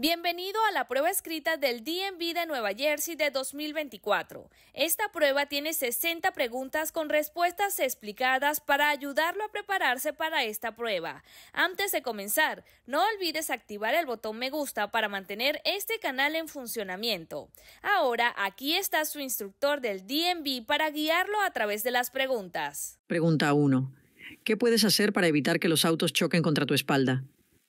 Bienvenido a la prueba escrita del DMV de Nueva Jersey de 2024. Esta prueba tiene 60 preguntas con respuestas explicadas para ayudarlo a prepararse para esta prueba. Antes de comenzar, no olvides activar el botón me gusta para mantener este canal en funcionamiento. Ahora, aquí está su instructor del DMV para guiarlo a través de las preguntas. Pregunta 1. ¿Qué puedes hacer para evitar que los autos choquen contra tu espalda?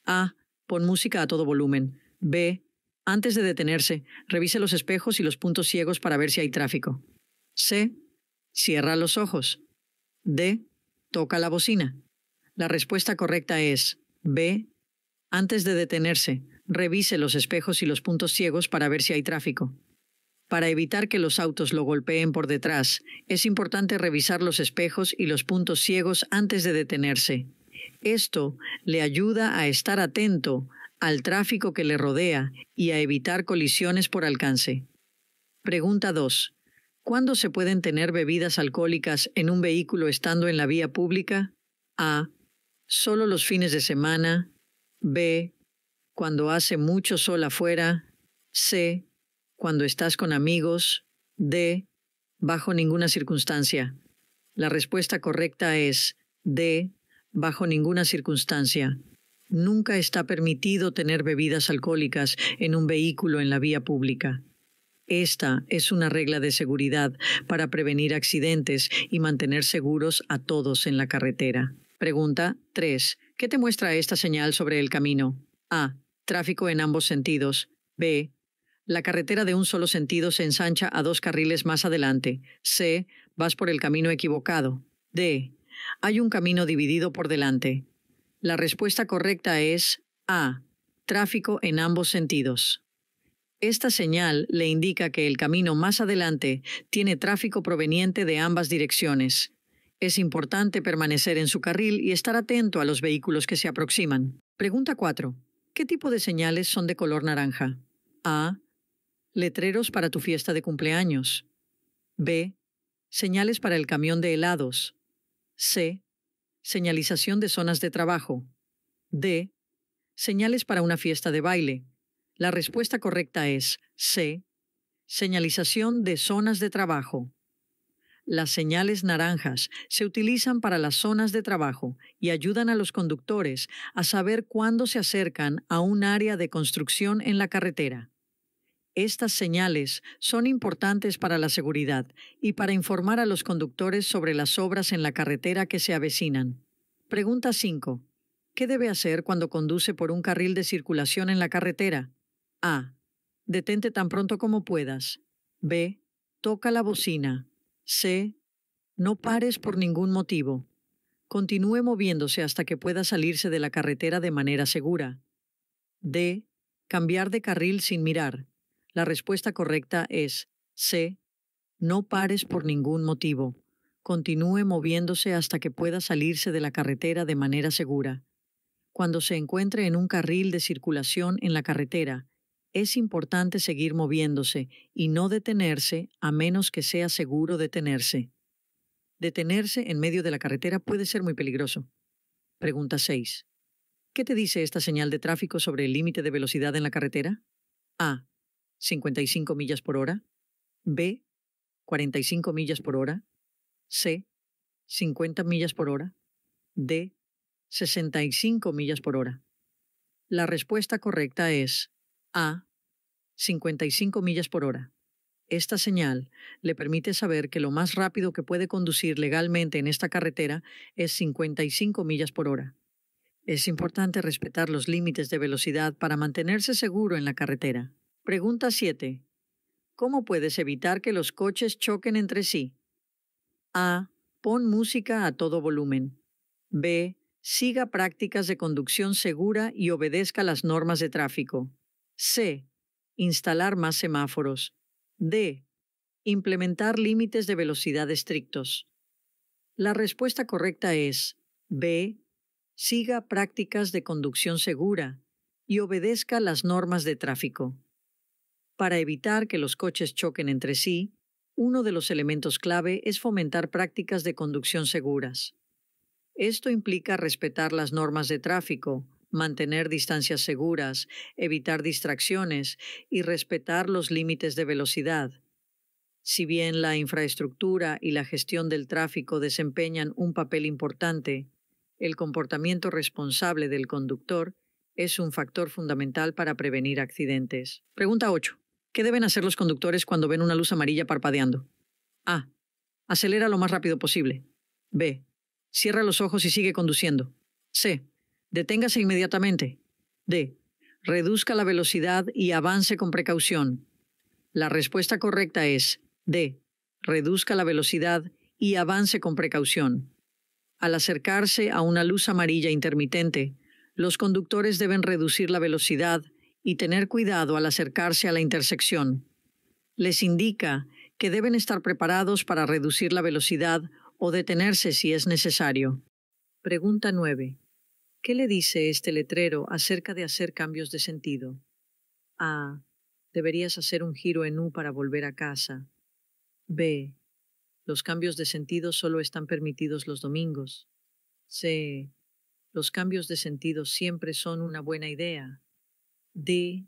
A. Pon música a todo volumen. B. Antes de detenerse, revise los espejos y los puntos ciegos para ver si hay tráfico. C. Cierra los ojos. D. Toca la bocina. La respuesta correcta es B. Antes de detenerse, revise los espejos y los puntos ciegos para ver si hay tráfico. Para evitar que los autos lo golpeen por detrás, es importante revisar los espejos y los puntos ciegos antes de detenerse. Esto le ayuda a estar atento al tráfico que le rodea y a evitar colisiones por alcance. Pregunta 2. ¿Cuándo se pueden tener bebidas alcohólicas en un vehículo estando en la vía pública? A. Solo los fines de semana. B. Cuando hace mucho sol afuera. C. Cuando estás con amigos. D. Bajo ninguna circunstancia. La respuesta correcta es D. Bajo ninguna circunstancia. Nunca está permitido tener bebidas alcohólicas en un vehículo en la vía pública. Esta es una regla de seguridad para prevenir accidentes y mantener seguros a todos en la carretera. Pregunta 3. ¿Qué te muestra esta señal sobre el camino? A. Tráfico en ambos sentidos. B. La carretera de un solo sentido se ensancha a dos carriles más adelante. C. Vas por el camino equivocado. D. Hay un camino dividido por delante. La respuesta correcta es A. Tráfico en ambos sentidos. Esta señal le indica que el camino más adelante tiene tráfico proveniente de ambas direcciones. Es importante permanecer en su carril y estar atento a los vehículos que se aproximan. Pregunta 4. ¿Qué tipo de señales son de color naranja? A. Letreros para tu fiesta de cumpleaños. B. Señales para el camión de helados. C. Señalización de zonas de trabajo. D. Señales para una fiesta de baile. La respuesta correcta es C. Señalización de zonas de trabajo. Las señales naranjas se utilizan para las zonas de trabajo y ayudan a los conductores a saber cuándo se acercan a un área de construcción en la carretera. Estas señales son importantes para la seguridad y para informar a los conductores sobre las obras en la carretera que se avecinan. Pregunta 5. ¿Qué debe hacer cuando conduce por un carril de circulación en la carretera? A. Detente tan pronto como puedas. B. Toca la bocina. C. No pares por ningún motivo. Continúe moviéndose hasta que pueda salirse de la carretera de manera segura. D. Cambiar de carril sin mirar. La respuesta correcta es C. No pares por ningún motivo. Continúe moviéndose hasta que pueda salirse de la carretera de manera segura. Cuando se encuentre en un carril de circulación en la carretera, es importante seguir moviéndose y no detenerse a menos que sea seguro detenerse. Detenerse en medio de la carretera puede ser muy peligroso. Pregunta 6. ¿Qué te dice esta señal de tráfico sobre el límite de velocidad en la carretera? A. 55 millas por hora, B, 45 millas por hora, C, 50 millas por hora, D, 65 millas por hora. La respuesta correcta es A, 55 millas por hora. Esta señal le permite saber que lo más rápido que puede conducir legalmente en esta carretera es 55 millas por hora. Es importante respetar los límites de velocidad para mantenerse seguro en la carretera. Pregunta 7. ¿Cómo puedes evitar que los coches choquen entre sí? A. Pon música a todo volumen. B. Siga prácticas de conducción segura y obedezca las normas de tráfico. C. Instalar más semáforos. D. Implementar límites de velocidad estrictos. La respuesta correcta es B. Siga prácticas de conducción segura y obedezca las normas de tráfico. Para evitar que los coches choquen entre sí, uno de los elementos clave es fomentar prácticas de conducción seguras. Esto implica respetar las normas de tráfico, mantener distancias seguras, evitar distracciones y respetar los límites de velocidad. Si bien la infraestructura y la gestión del tráfico desempeñan un papel importante, el comportamiento responsable del conductor es un factor fundamental para prevenir accidentes. Pregunta 8. ¿Qué deben hacer los conductores cuando ven una luz amarilla parpadeando? A. Acelera lo más rápido posible. B. Cierra los ojos y sigue conduciendo. C. Deténgase inmediatamente. D. Reduzca la velocidad y avance con precaución. La respuesta correcta es D. Reduzca la velocidad y avance con precaución. Al acercarse a una luz amarilla intermitente, los conductores deben reducir la velocidad y tener cuidado al acercarse a la intersección. Les indica que deben estar preparados para reducir la velocidad o detenerse si es necesario. Pregunta 9. ¿Qué le dice este letrero acerca de hacer cambios de sentido? A. Deberías hacer un giro en U para volver a casa. B. Los cambios de sentido solo están permitidos los domingos. C. Los cambios de sentido siempre son una buena idea. D.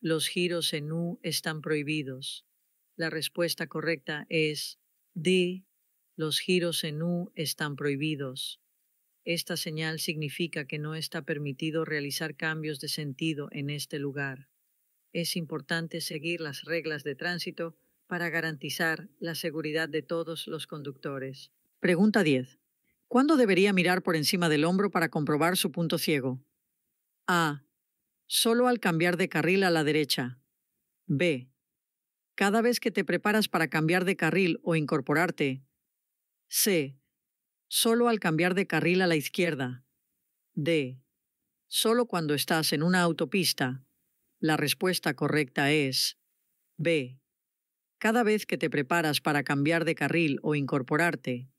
Los giros en U están prohibidos. La respuesta correcta es D. Los giros en U están prohibidos. Esta señal significa que no está permitido realizar cambios de sentido en este lugar. Es importante seguir las reglas de tránsito para garantizar la seguridad de todos los conductores. Pregunta 10. ¿Cuándo debería mirar por encima del hombro para comprobar su punto ciego? A solo al cambiar de carril a la derecha. B. Cada vez que te preparas para cambiar de carril o incorporarte. C. Solo al cambiar de carril a la izquierda. D. Solo cuando estás en una autopista. La respuesta correcta es B. Cada vez que te preparas para cambiar de carril o incorporarte.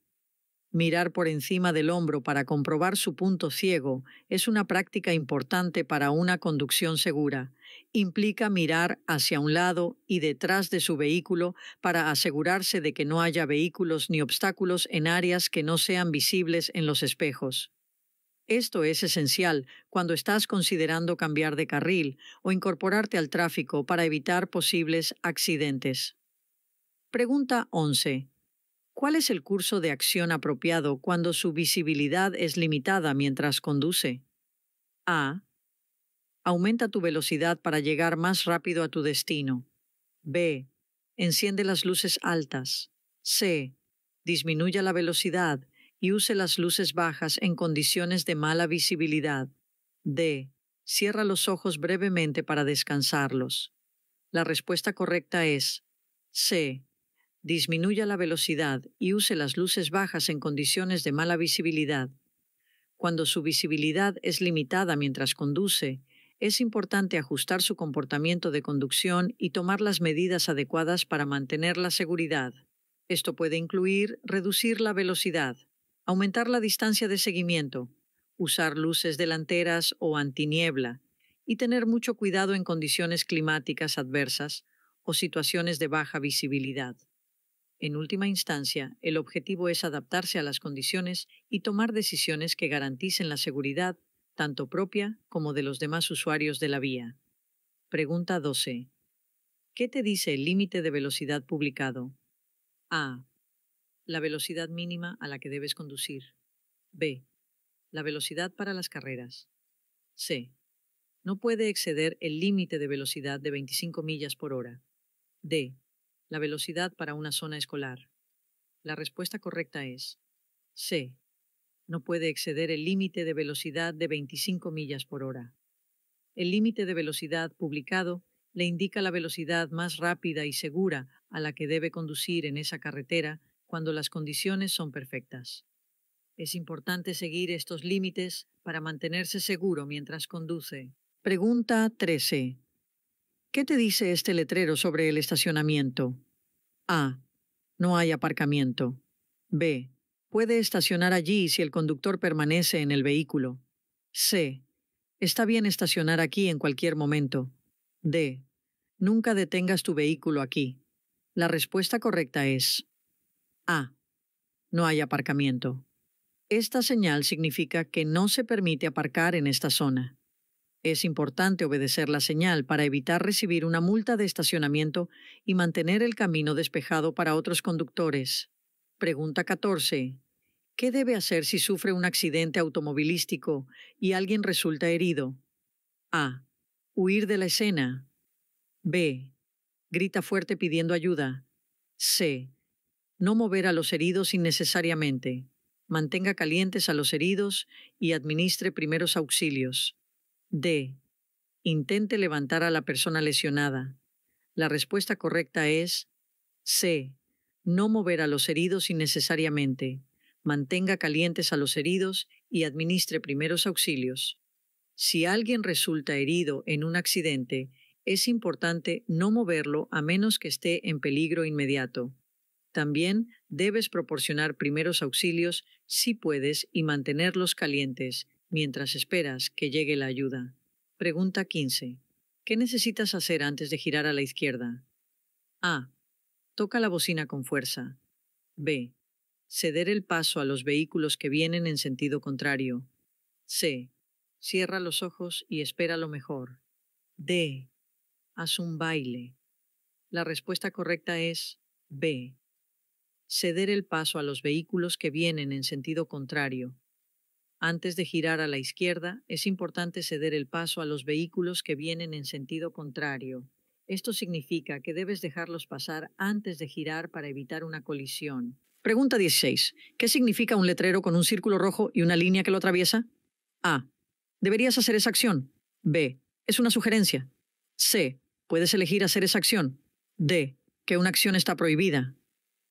Mirar por encima del hombro para comprobar su punto ciego es una práctica importante para una conducción segura. Implica mirar hacia un lado y detrás de su vehículo para asegurarse de que no haya vehículos ni obstáculos en áreas que no sean visibles en los espejos. Esto es esencial cuando estás considerando cambiar de carril o incorporarte al tráfico para evitar posibles accidentes. Pregunta 11. ¿Cuál es el curso de acción apropiado cuando su visibilidad es limitada mientras conduce? A. Aumenta tu velocidad para llegar más rápido a tu destino. B. Enciende las luces altas. C. Disminuya la velocidad y use las luces bajas en condiciones de mala visibilidad. D. Cierra los ojos brevemente para descansarlos. La respuesta correcta es C disminuya la velocidad y use las luces bajas en condiciones de mala visibilidad. Cuando su visibilidad es limitada mientras conduce, es importante ajustar su comportamiento de conducción y tomar las medidas adecuadas para mantener la seguridad. Esto puede incluir reducir la velocidad, aumentar la distancia de seguimiento, usar luces delanteras o antiniebla, y tener mucho cuidado en condiciones climáticas adversas o situaciones de baja visibilidad. En última instancia, el objetivo es adaptarse a las condiciones y tomar decisiones que garanticen la seguridad, tanto propia como de los demás usuarios de la vía. Pregunta 12. ¿Qué te dice el límite de velocidad publicado? A. La velocidad mínima a la que debes conducir. B. La velocidad para las carreras. C. No puede exceder el límite de velocidad de 25 millas por hora. D. La velocidad para una zona escolar. La respuesta correcta es C. No puede exceder el límite de velocidad de 25 millas por hora. El límite de velocidad publicado le indica la velocidad más rápida y segura a la que debe conducir en esa carretera cuando las condiciones son perfectas. Es importante seguir estos límites para mantenerse seguro mientras conduce. Pregunta 13. ¿Qué te dice este letrero sobre el estacionamiento? A. No hay aparcamiento. B. Puede estacionar allí si el conductor permanece en el vehículo. C. Está bien estacionar aquí en cualquier momento. D. Nunca detengas tu vehículo aquí. La respuesta correcta es A. No hay aparcamiento. Esta señal significa que no se permite aparcar en esta zona. Es importante obedecer la señal para evitar recibir una multa de estacionamiento y mantener el camino despejado para otros conductores. Pregunta 14. ¿Qué debe hacer si sufre un accidente automovilístico y alguien resulta herido? A. Huir de la escena. B. Grita fuerte pidiendo ayuda. C. No mover a los heridos innecesariamente. Mantenga calientes a los heridos y administre primeros auxilios. D. Intente levantar a la persona lesionada. La respuesta correcta es C. No mover a los heridos innecesariamente. Mantenga calientes a los heridos y administre primeros auxilios. Si alguien resulta herido en un accidente, es importante no moverlo a menos que esté en peligro inmediato. También debes proporcionar primeros auxilios si puedes y mantenerlos calientes, mientras esperas que llegue la ayuda. Pregunta 15. ¿Qué necesitas hacer antes de girar a la izquierda? A. Toca la bocina con fuerza. B. Ceder el paso a los vehículos que vienen en sentido contrario. C. Cierra los ojos y espera lo mejor. D. Haz un baile. La respuesta correcta es B. Ceder el paso a los vehículos que vienen en sentido contrario. Antes de girar a la izquierda, es importante ceder el paso a los vehículos que vienen en sentido contrario. Esto significa que debes dejarlos pasar antes de girar para evitar una colisión. Pregunta 16. ¿Qué significa un letrero con un círculo rojo y una línea que lo atraviesa? A. Deberías hacer esa acción. B. Es una sugerencia. C. Puedes elegir hacer esa acción. D. Que una acción está prohibida.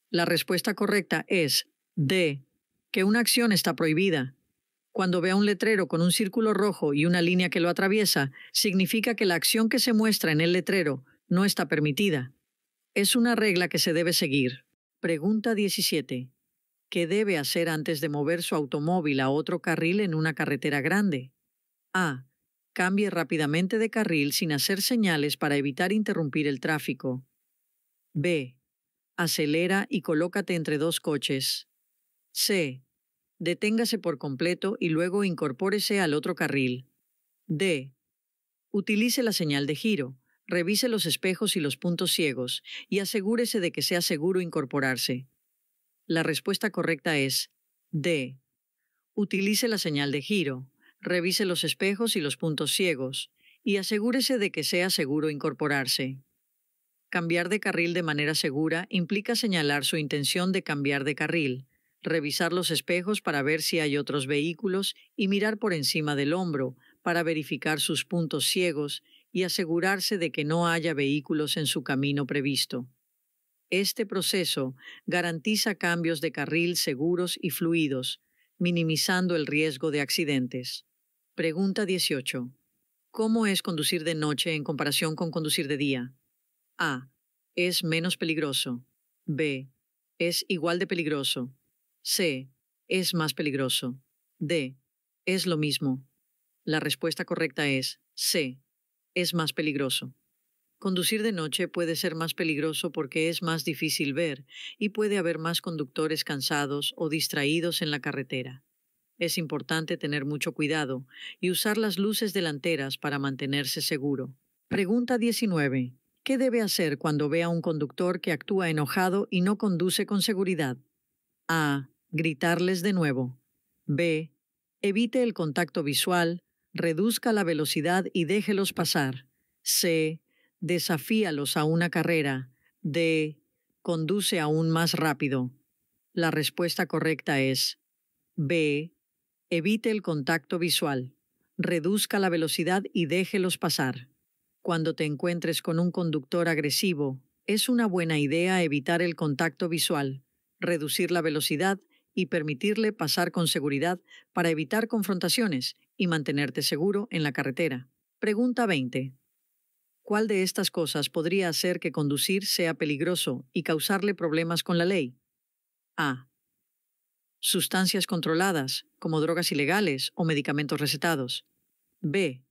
La respuesta correcta es D. Que una acción está prohibida. Cuando vea un letrero con un círculo rojo y una línea que lo atraviesa, significa que la acción que se muestra en el letrero no está permitida. Es una regla que se debe seguir. Pregunta 17. ¿Qué debe hacer antes de mover su automóvil a otro carril en una carretera grande? A. Cambie rápidamente de carril sin hacer señales para evitar interrumpir el tráfico. B. Acelera y colócate entre dos coches. C. Deténgase por completo y luego incorpórese al otro carril. D. Utilice la señal de giro, revise los espejos y los puntos ciegos y asegúrese de que sea seguro incorporarse. La respuesta correcta es D. Utilice la señal de giro, revise los espejos y los puntos ciegos y asegúrese de que sea seguro incorporarse. Cambiar de carril de manera segura implica señalar su intención de cambiar de carril, revisar los espejos para ver si hay otros vehículos y mirar por encima del hombro para verificar sus puntos ciegos y asegurarse de que no haya vehículos en su camino previsto. Este proceso garantiza cambios de carril seguros y fluidos, minimizando el riesgo de accidentes. Pregunta 18. ¿Cómo es conducir de noche en comparación con conducir de día? A. Es menos peligroso. B. Es igual de peligroso. C. Es más peligroso. D. Es lo mismo. La respuesta correcta es C. Es más peligroso. Conducir de noche puede ser más peligroso porque es más difícil ver y puede haber más conductores cansados o distraídos en la carretera. Es importante tener mucho cuidado y usar las luces delanteras para mantenerse seguro. Pregunta 19. ¿Qué debe hacer cuando vea a un conductor que actúa enojado y no conduce con seguridad? A gritarles de nuevo. B. Evite el contacto visual, reduzca la velocidad y déjelos pasar. C. Desafíalos a una carrera. D. Conduce aún más rápido. La respuesta correcta es B. Evite el contacto visual. Reduzca la velocidad y déjelos pasar. Cuando te encuentres con un conductor agresivo, es una buena idea evitar el contacto visual, reducir la velocidad y permitirle pasar con seguridad para evitar confrontaciones y mantenerte seguro en la carretera. Pregunta 20. ¿Cuál de estas cosas podría hacer que conducir sea peligroso y causarle problemas con la ley? A. Sustancias controladas, como drogas ilegales o medicamentos recetados. B.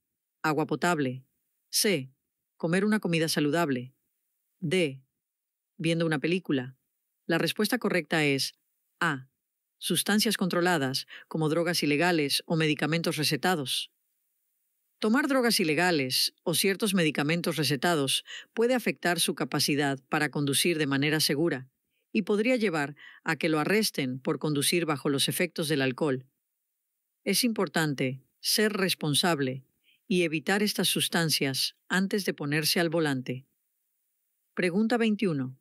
Agua potable. C. Comer una comida saludable. D. Viendo una película. La respuesta correcta es A sustancias controladas como drogas ilegales o medicamentos recetados. Tomar drogas ilegales o ciertos medicamentos recetados puede afectar su capacidad para conducir de manera segura y podría llevar a que lo arresten por conducir bajo los efectos del alcohol. Es importante ser responsable y evitar estas sustancias antes de ponerse al volante. Pregunta 21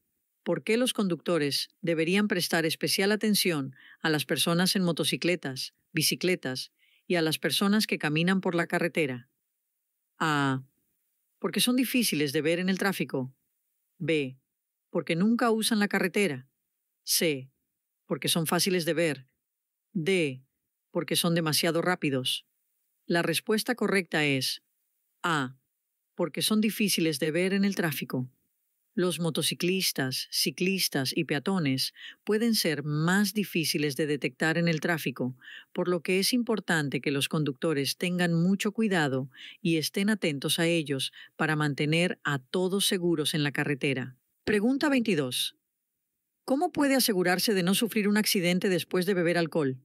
por qué los conductores deberían prestar especial atención a las personas en motocicletas, bicicletas y a las personas que caminan por la carretera. A. Porque son difíciles de ver en el tráfico. B. Porque nunca usan la carretera. C. Porque son fáciles de ver. D. Porque son demasiado rápidos. La respuesta correcta es A. Porque son difíciles de ver en el tráfico. Los motociclistas, ciclistas y peatones pueden ser más difíciles de detectar en el tráfico, por lo que es importante que los conductores tengan mucho cuidado y estén atentos a ellos para mantener a todos seguros en la carretera. Pregunta 22. ¿Cómo puede asegurarse de no sufrir un accidente después de beber alcohol?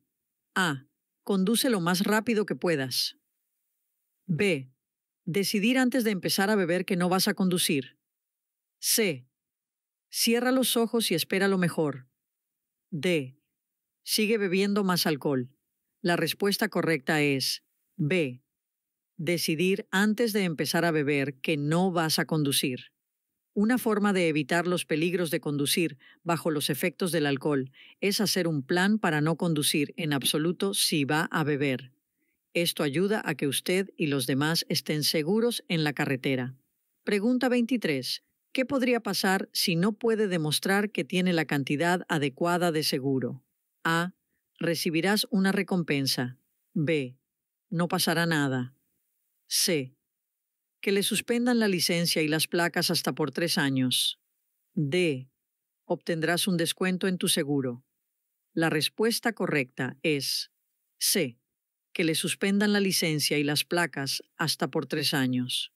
A. Conduce lo más rápido que puedas. B. Decidir antes de empezar a beber que no vas a conducir. C. Cierra los ojos y espera lo mejor. D. Sigue bebiendo más alcohol. La respuesta correcta es B. Decidir antes de empezar a beber que no vas a conducir. Una forma de evitar los peligros de conducir bajo los efectos del alcohol es hacer un plan para no conducir en absoluto si va a beber. Esto ayuda a que usted y los demás estén seguros en la carretera. Pregunta 23. ¿Qué podría pasar si no puede demostrar que tiene la cantidad adecuada de seguro? A. Recibirás una recompensa. B. No pasará nada. C. Que le suspendan la licencia y las placas hasta por tres años. D. Obtendrás un descuento en tu seguro. La respuesta correcta es C. Que le suspendan la licencia y las placas hasta por tres años.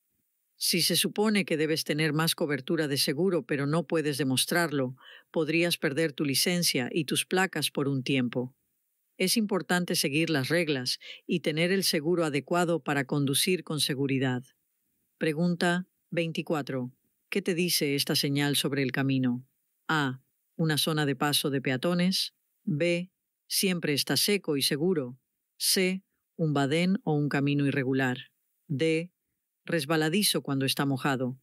Si se supone que debes tener más cobertura de seguro pero no puedes demostrarlo, podrías perder tu licencia y tus placas por un tiempo. Es importante seguir las reglas y tener el seguro adecuado para conducir con seguridad. Pregunta 24. ¿Qué te dice esta señal sobre el camino? A. Una zona de paso de peatones. B. Siempre está seco y seguro. C. Un badén o un camino irregular. D resbaladizo cuando está mojado.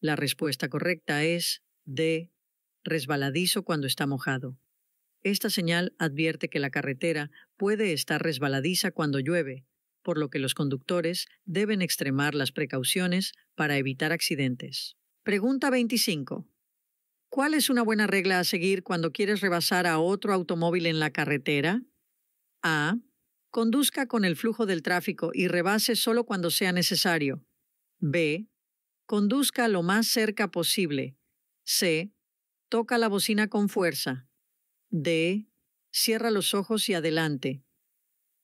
La respuesta correcta es D. Resbaladizo cuando está mojado. Esta señal advierte que la carretera puede estar resbaladiza cuando llueve, por lo que los conductores deben extremar las precauciones para evitar accidentes. Pregunta 25. ¿Cuál es una buena regla a seguir cuando quieres rebasar a otro automóvil en la carretera? A. Conduzca con el flujo del tráfico y rebase solo cuando sea necesario. B. Conduzca lo más cerca posible. C. Toca la bocina con fuerza. D. Cierra los ojos y adelante.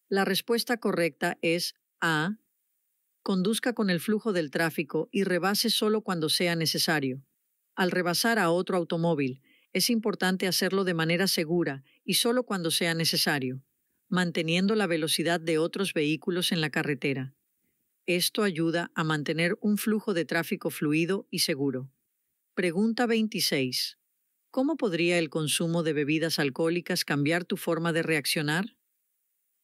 La respuesta correcta es A. Conduzca con el flujo del tráfico y rebase solo cuando sea necesario. Al rebasar a otro automóvil, es importante hacerlo de manera segura y solo cuando sea necesario, manteniendo la velocidad de otros vehículos en la carretera. Esto ayuda a mantener un flujo de tráfico fluido y seguro. Pregunta 26. ¿Cómo podría el consumo de bebidas alcohólicas cambiar tu forma de reaccionar?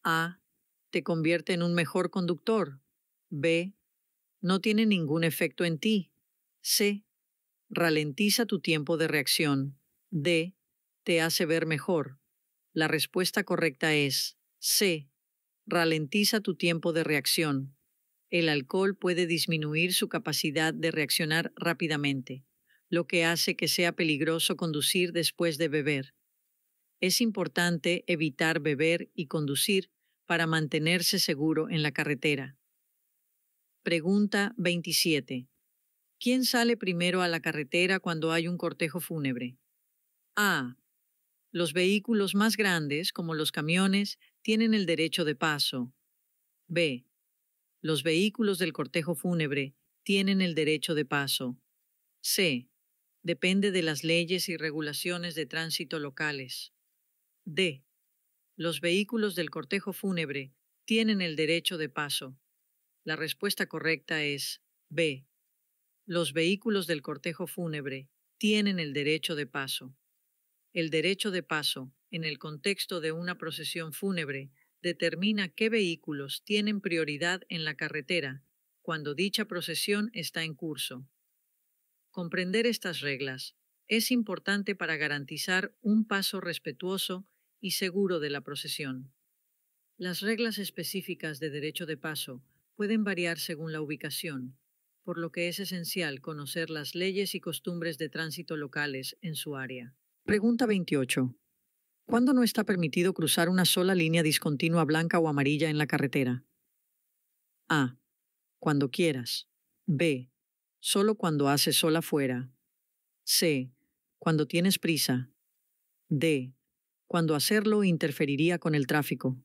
A. Te convierte en un mejor conductor. B. No tiene ningún efecto en ti. C. Ralentiza tu tiempo de reacción. D. Te hace ver mejor. La respuesta correcta es C. Ralentiza tu tiempo de reacción el alcohol puede disminuir su capacidad de reaccionar rápidamente, lo que hace que sea peligroso conducir después de beber. Es importante evitar beber y conducir para mantenerse seguro en la carretera. Pregunta 27. ¿Quién sale primero a la carretera cuando hay un cortejo fúnebre? A. Los vehículos más grandes, como los camiones, tienen el derecho de paso. B. Los vehículos del cortejo fúnebre tienen el derecho de paso. C. Depende de las leyes y regulaciones de tránsito locales. D. Los vehículos del cortejo fúnebre tienen el derecho de paso. La respuesta correcta es B. Los vehículos del cortejo fúnebre tienen el derecho de paso. El derecho de paso, en el contexto de una procesión fúnebre, determina qué vehículos tienen prioridad en la carretera cuando dicha procesión está en curso. Comprender estas reglas es importante para garantizar un paso respetuoso y seguro de la procesión. Las reglas específicas de derecho de paso pueden variar según la ubicación, por lo que es esencial conocer las leyes y costumbres de tránsito locales en su área. Pregunta 28. ¿Cuándo no está permitido cruzar una sola línea discontinua blanca o amarilla en la carretera? A. Cuando quieras. B. Solo cuando haces sola fuera. C. Cuando tienes prisa. D. Cuando hacerlo interferiría con el tráfico.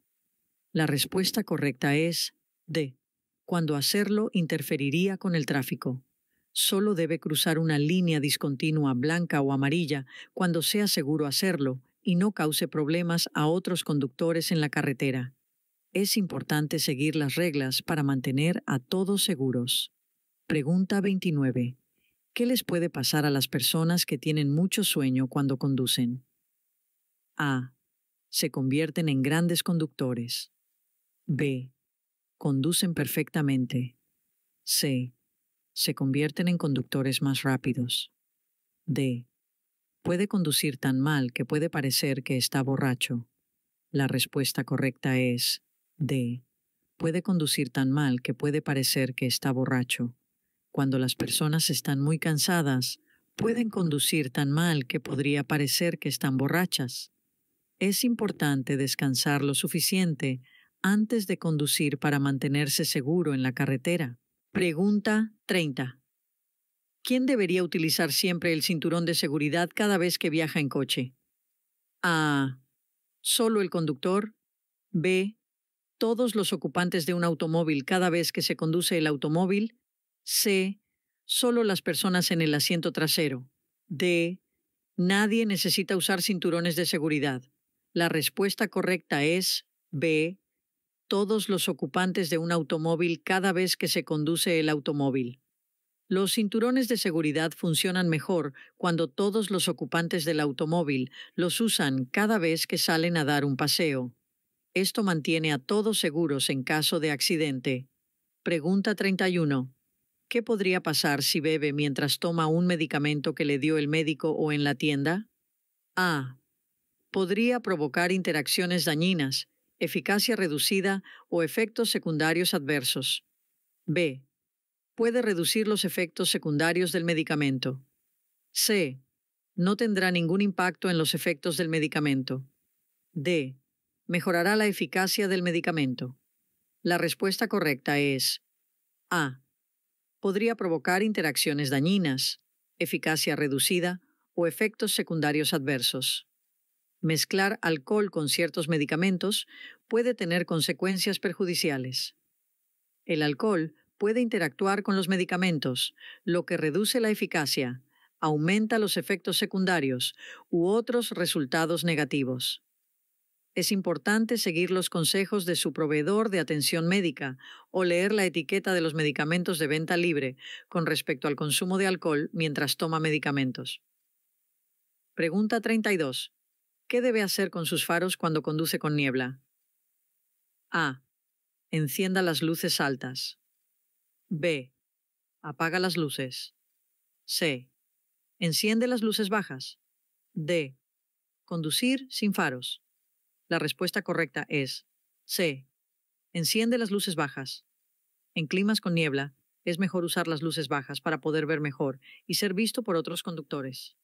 La respuesta correcta es D. Cuando hacerlo interferiría con el tráfico. Solo debe cruzar una línea discontinua blanca o amarilla cuando sea seguro hacerlo y no cause problemas a otros conductores en la carretera. Es importante seguir las reglas para mantener a todos seguros. Pregunta 29. ¿Qué les puede pasar a las personas que tienen mucho sueño cuando conducen? A. Se convierten en grandes conductores. B. Conducen perfectamente. C. Se convierten en conductores más rápidos. D puede conducir tan mal que puede parecer que está borracho? La respuesta correcta es D. Puede conducir tan mal que puede parecer que está borracho. Cuando las personas están muy cansadas, pueden conducir tan mal que podría parecer que están borrachas. Es importante descansar lo suficiente antes de conducir para mantenerse seguro en la carretera. Pregunta 30. ¿quién debería utilizar siempre el cinturón de seguridad cada vez que viaja en coche? A. Solo el conductor. B. Todos los ocupantes de un automóvil cada vez que se conduce el automóvil. C. Solo las personas en el asiento trasero. D. Nadie necesita usar cinturones de seguridad. La respuesta correcta es B. Todos los ocupantes de un automóvil cada vez que se conduce el automóvil. Los cinturones de seguridad funcionan mejor cuando todos los ocupantes del automóvil los usan cada vez que salen a dar un paseo. Esto mantiene a todos seguros en caso de accidente. Pregunta 31. ¿Qué podría pasar si bebe mientras toma un medicamento que le dio el médico o en la tienda? A. Podría provocar interacciones dañinas, eficacia reducida o efectos secundarios adversos. B puede reducir los efectos secundarios del medicamento. C. No tendrá ningún impacto en los efectos del medicamento. D. Mejorará la eficacia del medicamento. La respuesta correcta es A. Podría provocar interacciones dañinas, eficacia reducida o efectos secundarios adversos. Mezclar alcohol con ciertos medicamentos puede tener consecuencias perjudiciales. El alcohol puede interactuar con los medicamentos, lo que reduce la eficacia, aumenta los efectos secundarios u otros resultados negativos. Es importante seguir los consejos de su proveedor de atención médica o leer la etiqueta de los medicamentos de venta libre con respecto al consumo de alcohol mientras toma medicamentos. Pregunta 32. ¿Qué debe hacer con sus faros cuando conduce con niebla? A. Encienda las luces altas. B. Apaga las luces. C. Enciende las luces bajas. D. Conducir sin faros. La respuesta correcta es C. Enciende las luces bajas. En climas con niebla, es mejor usar las luces bajas para poder ver mejor y ser visto por otros conductores.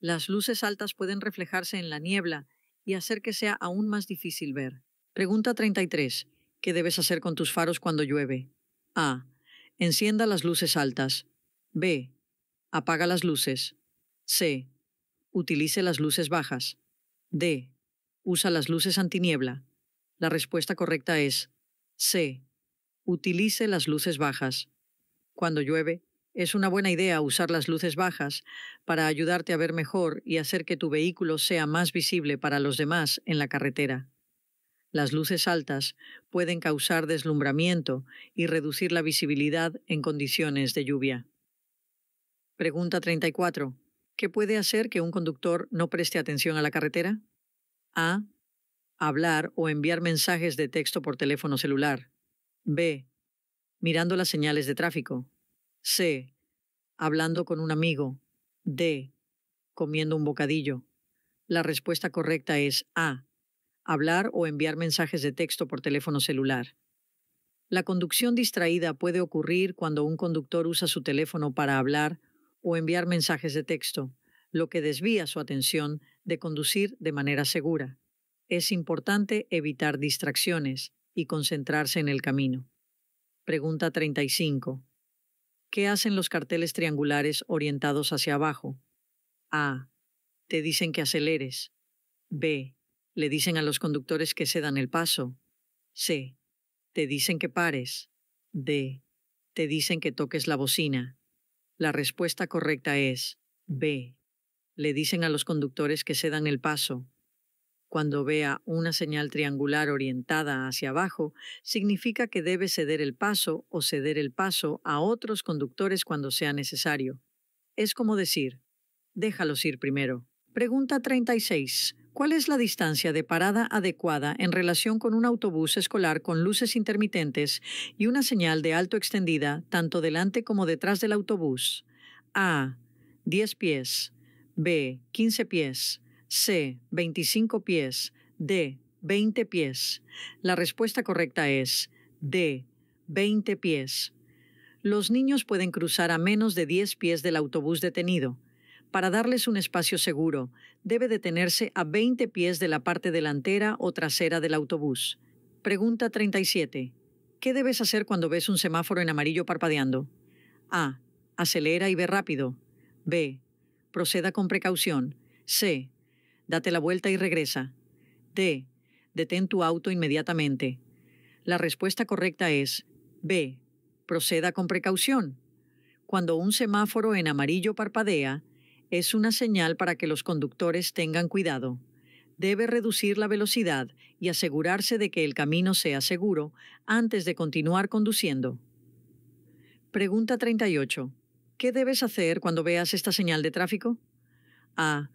Las luces altas pueden reflejarse en la niebla y hacer que sea aún más difícil ver. Pregunta 33. ¿Qué debes hacer con tus faros cuando llueve? A. Encienda las luces altas. B. Apaga las luces. C. Utilice las luces bajas. D. Usa las luces antiniebla. La respuesta correcta es C. Utilice las luces bajas. Cuando llueve, es una buena idea usar las luces bajas para ayudarte a ver mejor y hacer que tu vehículo sea más visible para los demás en la carretera. Las luces altas pueden causar deslumbramiento y reducir la visibilidad en condiciones de lluvia. Pregunta 34. ¿Qué puede hacer que un conductor no preste atención a la carretera? A. Hablar o enviar mensajes de texto por teléfono celular. B. Mirando las señales de tráfico. C. Hablando con un amigo. D. Comiendo un bocadillo. La respuesta correcta es A hablar o enviar mensajes de texto por teléfono celular. La conducción distraída puede ocurrir cuando un conductor usa su teléfono para hablar o enviar mensajes de texto, lo que desvía su atención de conducir de manera segura. Es importante evitar distracciones y concentrarse en el camino. Pregunta 35. ¿Qué hacen los carteles triangulares orientados hacia abajo? A. Te dicen que aceleres. B. Le dicen a los conductores que cedan el paso. C. Te dicen que pares. D. Te dicen que toques la bocina. La respuesta correcta es B. Le dicen a los conductores que cedan el paso. Cuando vea una señal triangular orientada hacia abajo, significa que debe ceder el paso o ceder el paso a otros conductores cuando sea necesario. Es como decir, déjalos ir primero. Pregunta 36. ¿Cuál es la distancia de parada adecuada en relación con un autobús escolar con luces intermitentes y una señal de alto extendida tanto delante como detrás del autobús? A. 10 pies. B. 15 pies. C. 25 pies. D. 20 pies. La respuesta correcta es D. 20 pies. Los niños pueden cruzar a menos de 10 pies del autobús detenido. Para darles un espacio seguro, debe detenerse a 20 pies de la parte delantera o trasera del autobús. Pregunta 37. ¿Qué debes hacer cuando ves un semáforo en amarillo parpadeando? A. Acelera y ve rápido. B. Proceda con precaución. C. Date la vuelta y regresa. D. Detén tu auto inmediatamente. La respuesta correcta es B. Proceda con precaución. Cuando un semáforo en amarillo parpadea, es una señal para que los conductores tengan cuidado. Debe reducir la velocidad y asegurarse de que el camino sea seguro antes de continuar conduciendo. Pregunta 38. ¿Qué debes hacer cuando veas esta señal de tráfico? A.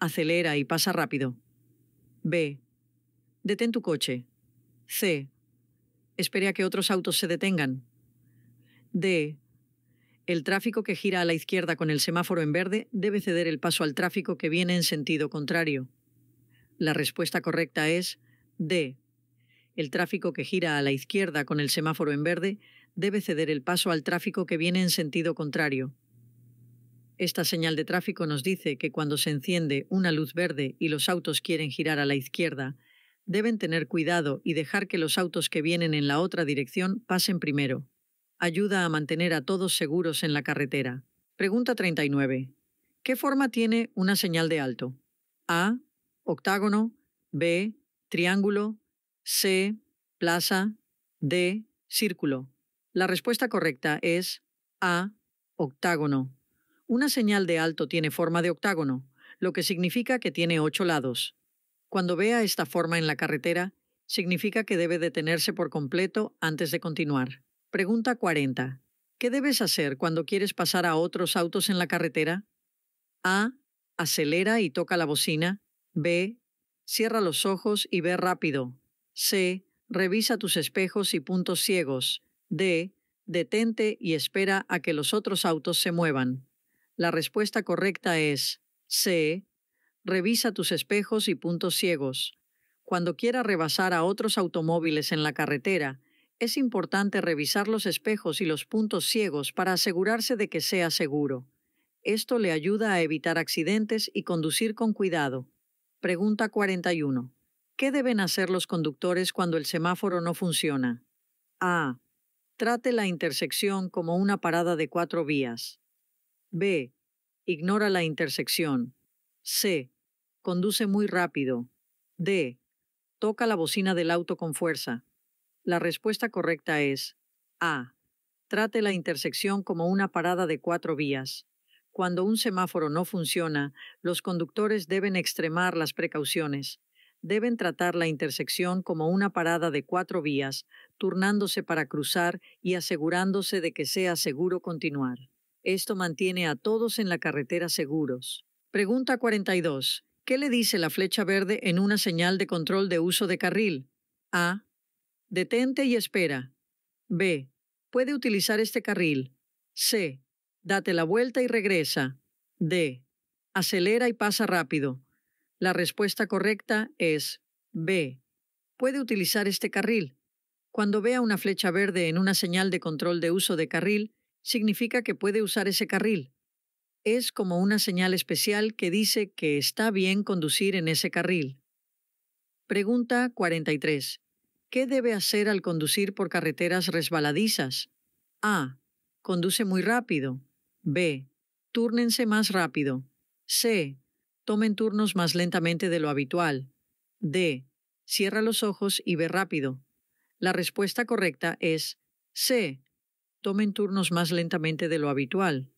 Acelera y pasa rápido. B. Detén tu coche. C. Espere a que otros autos se detengan. D. El tráfico que gira a la izquierda con el semáforo en verde debe ceder el paso al tráfico que viene en sentido contrario. La respuesta correcta es D. El tráfico que gira a la izquierda con el semáforo en verde debe ceder el paso al tráfico que viene en sentido contrario. Esta señal de tráfico nos dice que cuando se enciende una luz verde y los autos quieren girar a la izquierda, deben tener cuidado y dejar que los autos que vienen en la otra dirección pasen primero ayuda a mantener a todos seguros en la carretera. Pregunta 39. ¿Qué forma tiene una señal de alto? A. Octágono. B. Triángulo. C. Plaza. D. Círculo. La respuesta correcta es A. Octágono. Una señal de alto tiene forma de octágono, lo que significa que tiene ocho lados. Cuando vea esta forma en la carretera, significa que debe detenerse por completo antes de continuar. Pregunta 40. ¿Qué debes hacer cuando quieres pasar a otros autos en la carretera? A. Acelera y toca la bocina. B. Cierra los ojos y ve rápido. C. Revisa tus espejos y puntos ciegos. D. Detente y espera a que los otros autos se muevan. La respuesta correcta es C. Revisa tus espejos y puntos ciegos. Cuando quiera rebasar a otros automóviles en la carretera es importante revisar los espejos y los puntos ciegos para asegurarse de que sea seguro. Esto le ayuda a evitar accidentes y conducir con cuidado. Pregunta 41. ¿Qué deben hacer los conductores cuando el semáforo no funciona? A. Trate la intersección como una parada de cuatro vías. B. Ignora la intersección. C. Conduce muy rápido. D. Toca la bocina del auto con fuerza. La respuesta correcta es A. Trate la intersección como una parada de cuatro vías. Cuando un semáforo no funciona, los conductores deben extremar las precauciones. Deben tratar la intersección como una parada de cuatro vías, turnándose para cruzar y asegurándose de que sea seguro continuar. Esto mantiene a todos en la carretera seguros. Pregunta 42. ¿Qué le dice la flecha verde en una señal de control de uso de carril? A. Detente y espera. B. Puede utilizar este carril. C. Date la vuelta y regresa. D. Acelera y pasa rápido. La respuesta correcta es B. Puede utilizar este carril. Cuando vea una flecha verde en una señal de control de uso de carril, significa que puede usar ese carril. Es como una señal especial que dice que está bien conducir en ese carril. Pregunta 43. ¿Qué debe hacer al conducir por carreteras resbaladizas? A. Conduce muy rápido. B. Túrnense más rápido. C. Tomen turnos más lentamente de lo habitual. D. Cierra los ojos y ve rápido. La respuesta correcta es C. Tomen turnos más lentamente de lo habitual.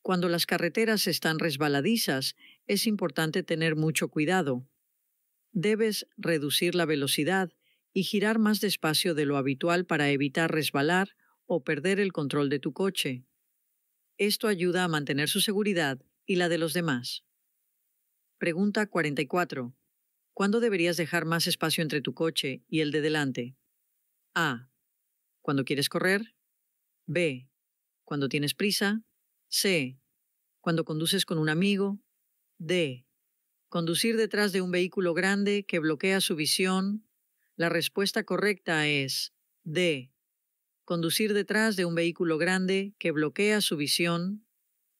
Cuando las carreteras están resbaladizas, es importante tener mucho cuidado. Debes reducir la velocidad y girar más despacio de lo habitual para evitar resbalar o perder el control de tu coche. Esto ayuda a mantener su seguridad y la de los demás. Pregunta 44. ¿Cuándo deberías dejar más espacio entre tu coche y el de delante? A. Cuando quieres correr. B. Cuando tienes prisa. C. Cuando conduces con un amigo. D. Conducir detrás de un vehículo grande que bloquea su visión la respuesta correcta es D. Conducir detrás de un vehículo grande que bloquea su visión.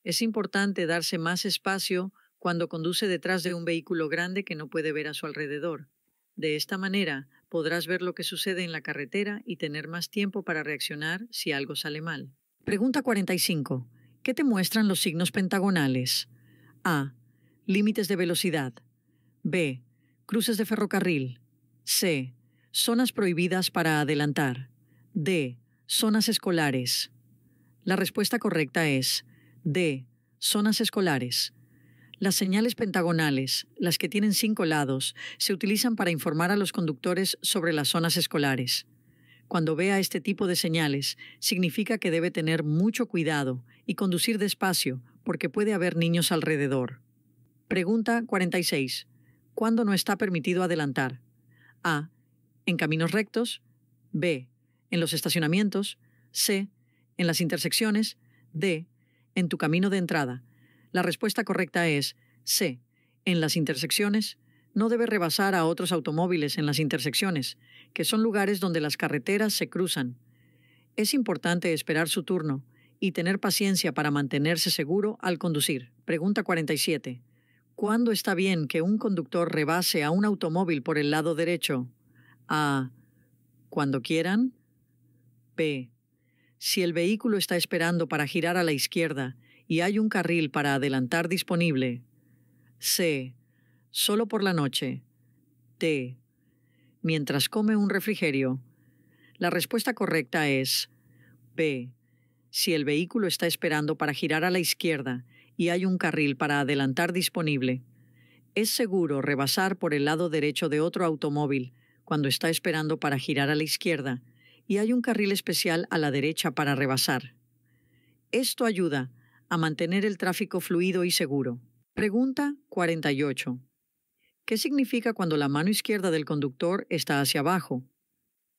Es importante darse más espacio cuando conduce detrás de un vehículo grande que no puede ver a su alrededor. De esta manera, podrás ver lo que sucede en la carretera y tener más tiempo para reaccionar si algo sale mal. Pregunta 45. ¿Qué te muestran los signos pentagonales? A. Límites de velocidad. B. Cruces de ferrocarril. C. Zonas prohibidas para adelantar. D. Zonas escolares. La respuesta correcta es D. Zonas escolares. Las señales pentagonales, las que tienen cinco lados, se utilizan para informar a los conductores sobre las zonas escolares. Cuando vea este tipo de señales, significa que debe tener mucho cuidado y conducir despacio, porque puede haber niños alrededor. Pregunta 46. ¿Cuándo no está permitido adelantar? A en caminos rectos, B, en los estacionamientos, C, en las intersecciones, D, en tu camino de entrada. La respuesta correcta es C, en las intersecciones, no debe rebasar a otros automóviles en las intersecciones, que son lugares donde las carreteras se cruzan. Es importante esperar su turno y tener paciencia para mantenerse seguro al conducir. Pregunta 47. ¿Cuándo está bien que un conductor rebase a un automóvil por el lado derecho? A. Cuando quieran. B. Si el vehículo está esperando para girar a la izquierda y hay un carril para adelantar disponible. C. Solo por la noche. D. Mientras come un refrigerio. La respuesta correcta es B. Si el vehículo está esperando para girar a la izquierda y hay un carril para adelantar disponible, es seguro rebasar por el lado derecho de otro automóvil cuando está esperando para girar a la izquierda y hay un carril especial a la derecha para rebasar. Esto ayuda a mantener el tráfico fluido y seguro. Pregunta 48. ¿Qué significa cuando la mano izquierda del conductor está hacia abajo?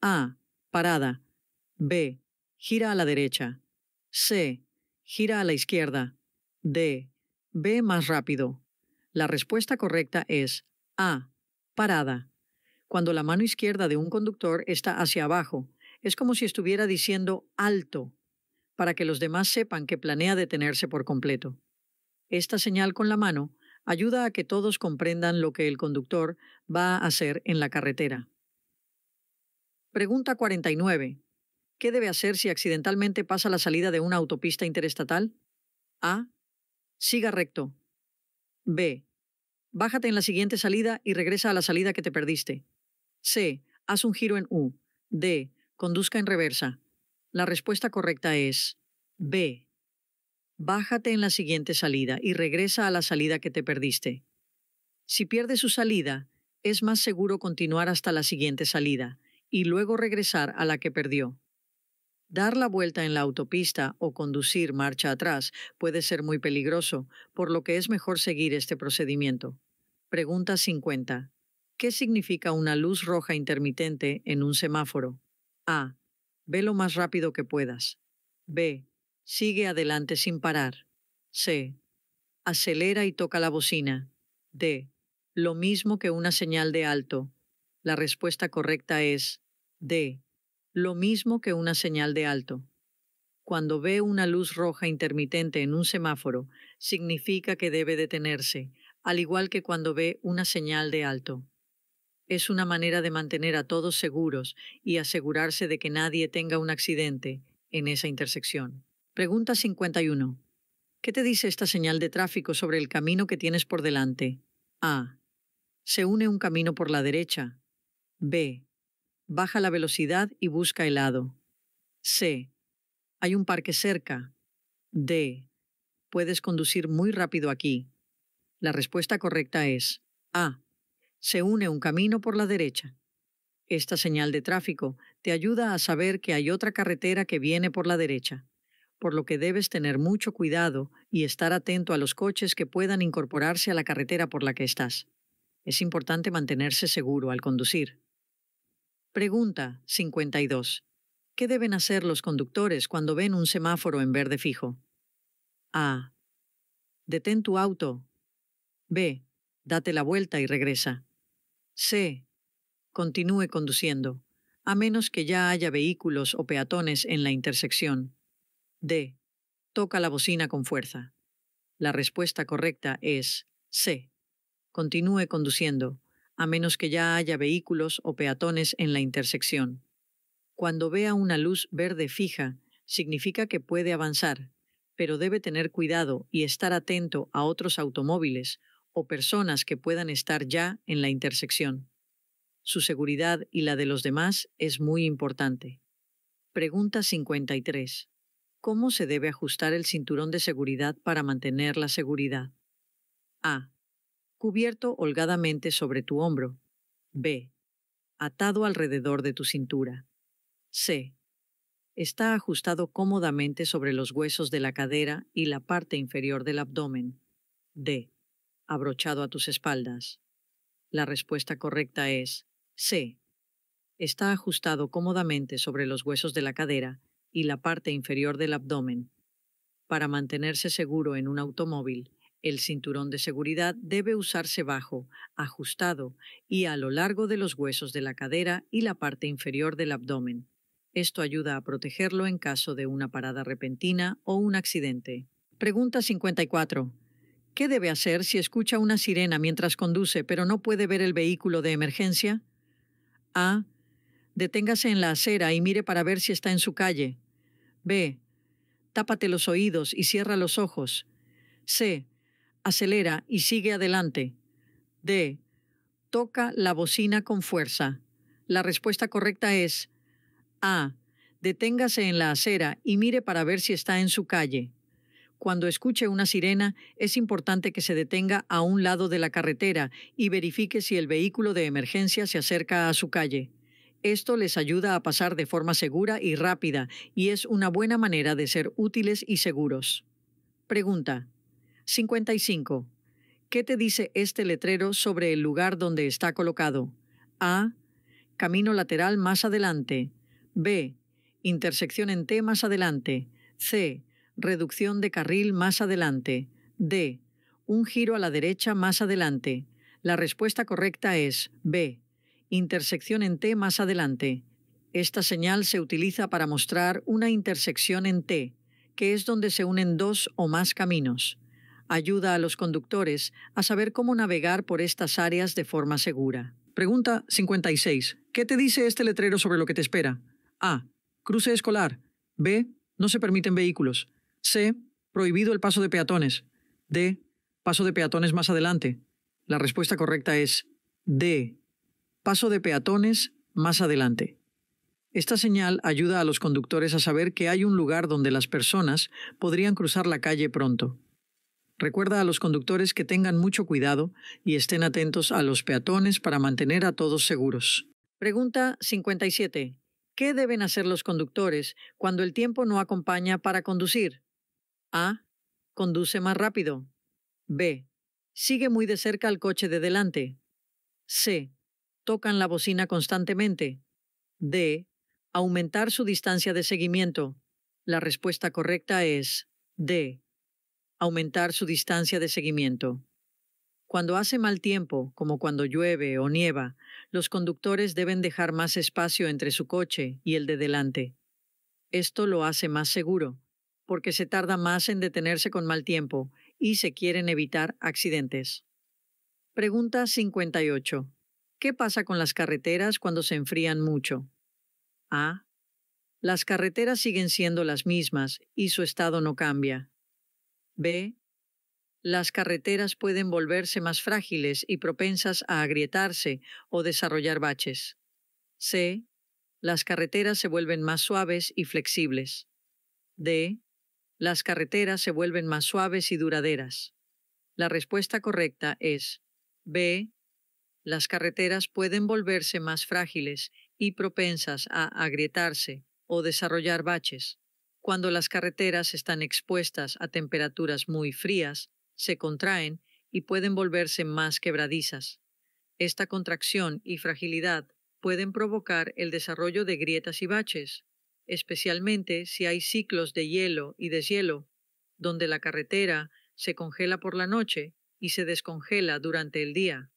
A. Parada. B. Gira a la derecha. C. Gira a la izquierda. D. Ve más rápido. La respuesta correcta es A. Parada cuando la mano izquierda de un conductor está hacia abajo. Es como si estuviera diciendo alto, para que los demás sepan que planea detenerse por completo. Esta señal con la mano ayuda a que todos comprendan lo que el conductor va a hacer en la carretera. Pregunta 49. ¿Qué debe hacer si accidentalmente pasa la salida de una autopista interestatal? A. Siga recto. B. Bájate en la siguiente salida y regresa a la salida que te perdiste. C. Haz un giro en U. D. Conduzca en reversa. La respuesta correcta es B. Bájate en la siguiente salida y regresa a la salida que te perdiste. Si pierdes su salida, es más seguro continuar hasta la siguiente salida y luego regresar a la que perdió. Dar la vuelta en la autopista o conducir marcha atrás puede ser muy peligroso, por lo que es mejor seguir este procedimiento. Pregunta 50. ¿Qué significa una luz roja intermitente en un semáforo? A. Ve lo más rápido que puedas. B. Sigue adelante sin parar. C. Acelera y toca la bocina. D. Lo mismo que una señal de alto. La respuesta correcta es D. Lo mismo que una señal de alto. Cuando ve una luz roja intermitente en un semáforo, significa que debe detenerse, al igual que cuando ve una señal de alto. Es una manera de mantener a todos seguros y asegurarse de que nadie tenga un accidente en esa intersección. Pregunta 51. ¿Qué te dice esta señal de tráfico sobre el camino que tienes por delante? A. Se une un camino por la derecha. B. Baja la velocidad y busca helado. C. Hay un parque cerca. D. Puedes conducir muy rápido aquí. La respuesta correcta es A se une un camino por la derecha. Esta señal de tráfico te ayuda a saber que hay otra carretera que viene por la derecha, por lo que debes tener mucho cuidado y estar atento a los coches que puedan incorporarse a la carretera por la que estás. Es importante mantenerse seguro al conducir. Pregunta 52. ¿Qué deben hacer los conductores cuando ven un semáforo en verde fijo? A. Detén tu auto. B. Date la vuelta y regresa. C. Continúe conduciendo, a menos que ya haya vehículos o peatones en la intersección. D. Toca la bocina con fuerza. La respuesta correcta es C. Continúe conduciendo, a menos que ya haya vehículos o peatones en la intersección. Cuando vea una luz verde fija, significa que puede avanzar, pero debe tener cuidado y estar atento a otros automóviles o personas que puedan estar ya en la intersección. Su seguridad y la de los demás es muy importante. Pregunta 53. ¿Cómo se debe ajustar el cinturón de seguridad para mantener la seguridad? A. Cubierto holgadamente sobre tu hombro. B. Atado alrededor de tu cintura. C. Está ajustado cómodamente sobre los huesos de la cadera y la parte inferior del abdomen. D abrochado a tus espaldas? La respuesta correcta es C. Está ajustado cómodamente sobre los huesos de la cadera y la parte inferior del abdomen. Para mantenerse seguro en un automóvil, el cinturón de seguridad debe usarse bajo, ajustado y a lo largo de los huesos de la cadera y la parte inferior del abdomen. Esto ayuda a protegerlo en caso de una parada repentina o un accidente. Pregunta 54. ¿Qué debe hacer si escucha una sirena mientras conduce pero no puede ver el vehículo de emergencia? A. Deténgase en la acera y mire para ver si está en su calle. B. Tápate los oídos y cierra los ojos. C. Acelera y sigue adelante. D. Toca la bocina con fuerza. La respuesta correcta es A. Deténgase en la acera y mire para ver si está en su calle. Cuando escuche una sirena, es importante que se detenga a un lado de la carretera y verifique si el vehículo de emergencia se acerca a su calle. Esto les ayuda a pasar de forma segura y rápida y es una buena manera de ser útiles y seguros. Pregunta 55. ¿Qué te dice este letrero sobre el lugar donde está colocado? A. Camino lateral más adelante. B. Intersección en T más adelante. C reducción de carril más adelante. D. Un giro a la derecha más adelante. La respuesta correcta es B. Intersección en T más adelante. Esta señal se utiliza para mostrar una intersección en T, que es donde se unen dos o más caminos. Ayuda a los conductores a saber cómo navegar por estas áreas de forma segura. Pregunta 56. ¿Qué te dice este letrero sobre lo que te espera? A. Cruce escolar. B. No se permiten vehículos. C. Prohibido el paso de peatones. D. Paso de peatones más adelante. La respuesta correcta es D. Paso de peatones más adelante. Esta señal ayuda a los conductores a saber que hay un lugar donde las personas podrían cruzar la calle pronto. Recuerda a los conductores que tengan mucho cuidado y estén atentos a los peatones para mantener a todos seguros. Pregunta 57. ¿Qué deben hacer los conductores cuando el tiempo no acompaña para conducir? A. Conduce más rápido. B. Sigue muy de cerca al coche de delante. C. Tocan la bocina constantemente. D. Aumentar su distancia de seguimiento. La respuesta correcta es D. Aumentar su distancia de seguimiento. Cuando hace mal tiempo, como cuando llueve o nieva, los conductores deben dejar más espacio entre su coche y el de delante. Esto lo hace más seguro, porque se tarda más en detenerse con mal tiempo y se quieren evitar accidentes. Pregunta 58. ¿Qué pasa con las carreteras cuando se enfrían mucho? A. Las carreteras siguen siendo las mismas y su estado no cambia. B. Las carreteras pueden volverse más frágiles y propensas a agrietarse o desarrollar baches. C. Las carreteras se vuelven más suaves y flexibles. D las carreteras se vuelven más suaves y duraderas. La respuesta correcta es B. Las carreteras pueden volverse más frágiles y propensas a agrietarse o desarrollar baches. Cuando las carreteras están expuestas a temperaturas muy frías, se contraen y pueden volverse más quebradizas. Esta contracción y fragilidad pueden provocar el desarrollo de grietas y baches, especialmente si hay ciclos de hielo y deshielo, donde la carretera se congela por la noche y se descongela durante el día.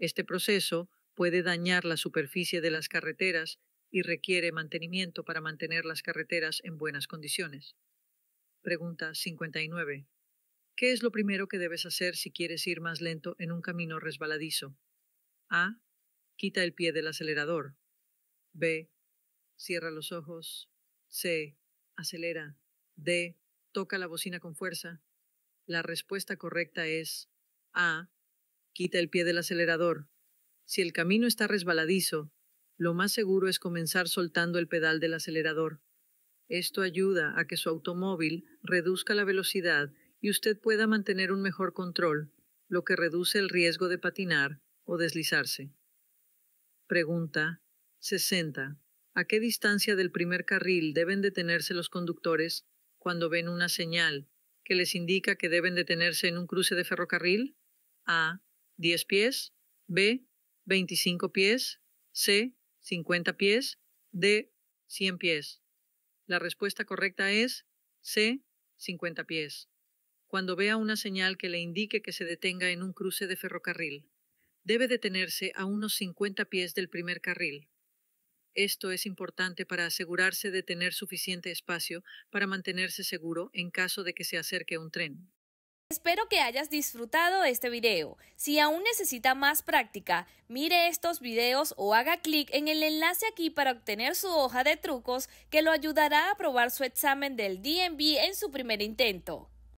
Este proceso puede dañar la superficie de las carreteras y requiere mantenimiento para mantener las carreteras en buenas condiciones. Pregunta 59. ¿Qué es lo primero que debes hacer si quieres ir más lento en un camino resbaladizo? A. Quita el pie del acelerador. B cierra los ojos, C, acelera, D, toca la bocina con fuerza. La respuesta correcta es A, quita el pie del acelerador. Si el camino está resbaladizo, lo más seguro es comenzar soltando el pedal del acelerador. Esto ayuda a que su automóvil reduzca la velocidad y usted pueda mantener un mejor control, lo que reduce el riesgo de patinar o deslizarse. Pregunta 60. ¿A qué distancia del primer carril deben detenerse los conductores cuando ven una señal que les indica que deben detenerse en un cruce de ferrocarril? A. 10 pies. B. 25 pies. C. 50 pies. D. 100 pies. La respuesta correcta es C. 50 pies. Cuando vea una señal que le indique que se detenga en un cruce de ferrocarril, debe detenerse a unos 50 pies del primer carril. Esto es importante para asegurarse de tener suficiente espacio para mantenerse seguro en caso de que se acerque un tren. Espero que hayas disfrutado este video. Si aún necesita más práctica, mire estos videos o haga clic en el enlace aquí para obtener su hoja de trucos que lo ayudará a aprobar su examen del DNB en su primer intento.